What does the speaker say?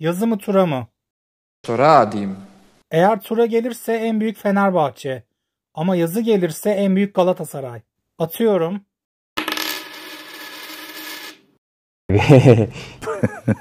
Yazı mı tura mı? Tura adayım. Eğer tura gelirse en büyük Fenerbahçe. Ama yazı gelirse en büyük Galatasaray. Atıyorum.